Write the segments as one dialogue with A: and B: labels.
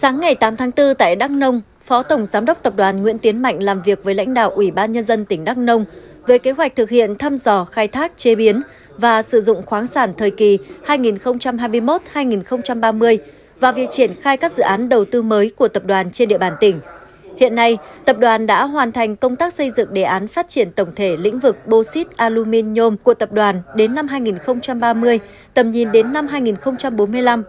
A: Sáng ngày 8 tháng 4 tại Đắk Nông, Phó Tổng Giám đốc Tập đoàn Nguyễn Tiến Mạnh làm việc với lãnh đạo Ủy ban Nhân dân tỉnh Đắk Nông về kế hoạch thực hiện thăm dò khai thác chế biến và sử dụng khoáng sản thời kỳ 2021-2030 và việc triển khai các dự án đầu tư mới của tập đoàn trên địa bàn tỉnh. Hiện nay, tập đoàn đã hoàn thành công tác xây dựng đề án phát triển tổng thể lĩnh vực bô xít aluminium của tập đoàn đến năm 2030, tầm nhìn đến năm 2045.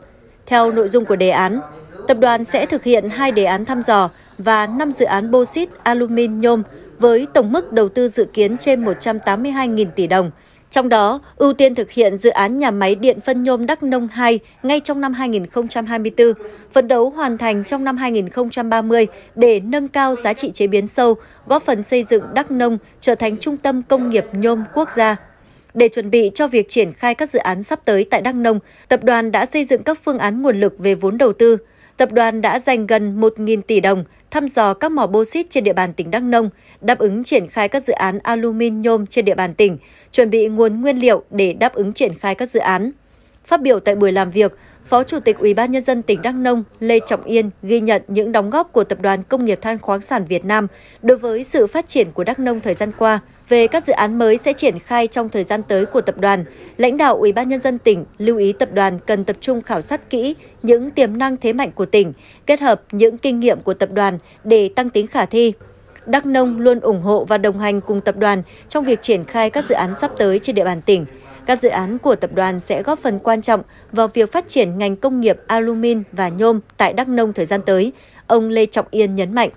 A: Theo nội dung của đề án, Tập đoàn sẽ thực hiện hai đề án thăm dò và 5 dự án bô xít alumin nhôm với tổng mức đầu tư dự kiến trên 182.000 tỷ đồng. Trong đó, ưu tiên thực hiện dự án nhà máy điện phân nhôm Đắk Nông 2 ngay trong năm 2024, phấn đấu hoàn thành trong năm 2030 để nâng cao giá trị chế biến sâu, góp phần xây dựng Đắk Nông trở thành trung tâm công nghiệp nhôm quốc gia. Để chuẩn bị cho việc triển khai các dự án sắp tới tại Đắk Nông, tập đoàn đã xây dựng các phương án nguồn lực về vốn đầu tư, tập đoàn đã dành gần 1.000 tỷ đồng thăm dò các mỏ bô xít trên địa bàn tỉnh Đắk Nông, đáp ứng triển khai các dự án alumin nhôm trên địa bàn tỉnh, chuẩn bị nguồn nguyên liệu để đáp ứng triển khai các dự án. Phát biểu tại buổi làm việc, Phó Chủ tịch UBND tỉnh Đắk Nông Lê Trọng Yên ghi nhận những đóng góp của Tập đoàn Công nghiệp Than khoáng sản Việt Nam đối với sự phát triển của Đắk Nông thời gian qua về các dự án mới sẽ triển khai trong thời gian tới của tập đoàn. Lãnh đạo UBND tỉnh lưu ý tập đoàn cần tập trung khảo sát kỹ những tiềm năng thế mạnh của tỉnh, kết hợp những kinh nghiệm của tập đoàn để tăng tính khả thi, Đắk Nông luôn ủng hộ và đồng hành cùng tập đoàn trong việc triển khai các dự án sắp tới trên địa bàn tỉnh. Các dự án của tập đoàn sẽ góp phần quan trọng vào việc phát triển ngành công nghiệp alumin và nhôm tại Đắk Nông thời gian tới, ông Lê Trọng Yên nhấn mạnh.